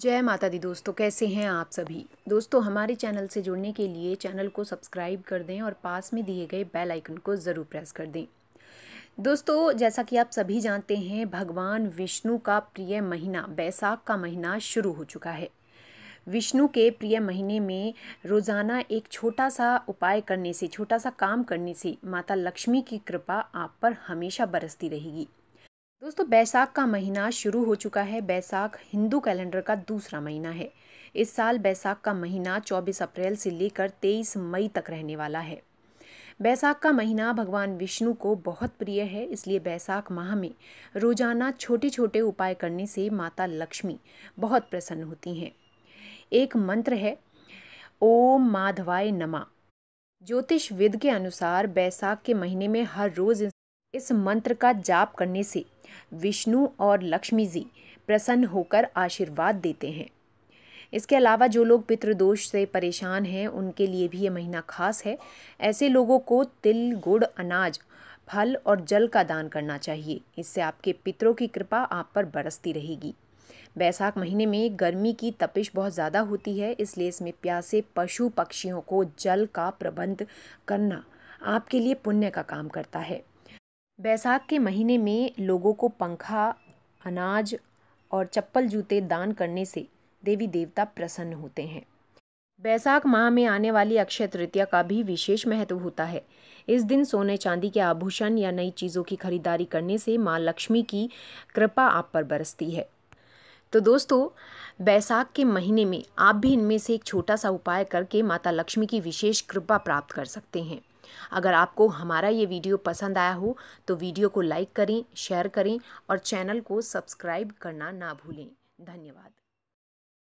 जय माता दी दोस्तों कैसे हैं आप सभी दोस्तों हमारे चैनल से जुड़ने के लिए चैनल को सब्सक्राइब कर दें और पास में दिए गए बेल आइकन को ज़रूर प्रेस कर दें दोस्तों जैसा कि आप सभी जानते हैं भगवान विष्णु का प्रिय महीना बैसाख का महीना शुरू हो चुका है विष्णु के प्रिय महीने में रोज़ाना एक छोटा सा उपाय करने से छोटा सा काम करने से माता लक्ष्मी की कृपा आप पर हमेशा बरसती रहेगी दोस्तों बैसाख का महीना शुरू हो चुका है बैसाख हिंदू कैलेंडर का दूसरा महीना है इस साल बैसाख का महीना 24 अप्रैल से लेकर 23 मई तक रहने वाला है बैसाख का महीना भगवान विष्णु को बहुत प्रिय है इसलिए बैसाख माह में रोजाना छोटे छोटे उपाय करने से माता लक्ष्मी बहुत प्रसन्न होती हैं एक मंत्र है ओम माधवाय नमा ज्योतिष विद के अनुसार बैसाख के महीने में हर रोज इस मंत्र का जाप करने से विष्णु और लक्ष्मी जी प्रसन्न होकर आशीर्वाद देते हैं इसके अलावा जो लोग पितृदोष से परेशान हैं उनके लिए भी ये महीना खास है ऐसे लोगों को तिल गुड़ अनाज फल और जल का दान करना चाहिए इससे आपके पितरों की कृपा आप पर बरसती रहेगी बैसाख महीने में गर्मी की तपिश बहुत ज़्यादा होती है इसलिए इसमें प्यासे पशु पक्षियों को जल का प्रबंध करना आपके लिए पुण्य का काम करता है बैसाख के महीने में लोगों को पंखा अनाज और चप्पल जूते दान करने से देवी देवता प्रसन्न होते हैं बैसाख माह में आने वाली अक्षय तृतीया का भी विशेष महत्व होता है इस दिन सोने चांदी के आभूषण या नई चीज़ों की खरीदारी करने से माँ लक्ष्मी की कृपा आप पर बरसती है तो दोस्तों बैसाख के महीने में आप भी इनमें से एक छोटा सा उपाय करके माता लक्ष्मी की विशेष कृपा प्राप्त कर सकते हैं अगर आपको हमारा ये वीडियो पसंद आया हो तो वीडियो को लाइक करें शेयर करें और चैनल को सब्सक्राइब करना ना भूलें धन्यवाद